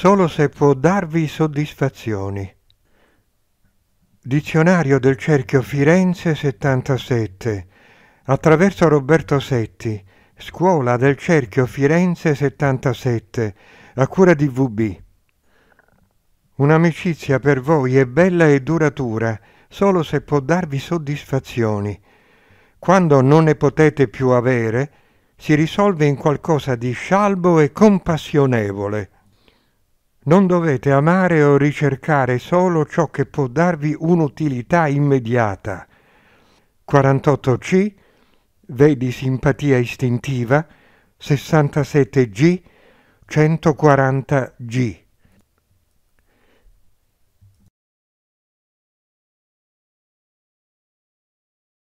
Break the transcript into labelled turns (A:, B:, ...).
A: solo se può darvi soddisfazioni. Dizionario del Cerchio Firenze 77, attraverso Roberto Setti, Scuola del Cerchio Firenze 77, a cura di VB. Un'amicizia per voi è bella e duratura, solo se può darvi soddisfazioni. Quando non ne potete più avere, si risolve in qualcosa di scialbo e compassionevole. Non dovete amare o ricercare solo ciò che può darvi un'utilità immediata. 48C, vedi simpatia istintiva, 67G, 140G.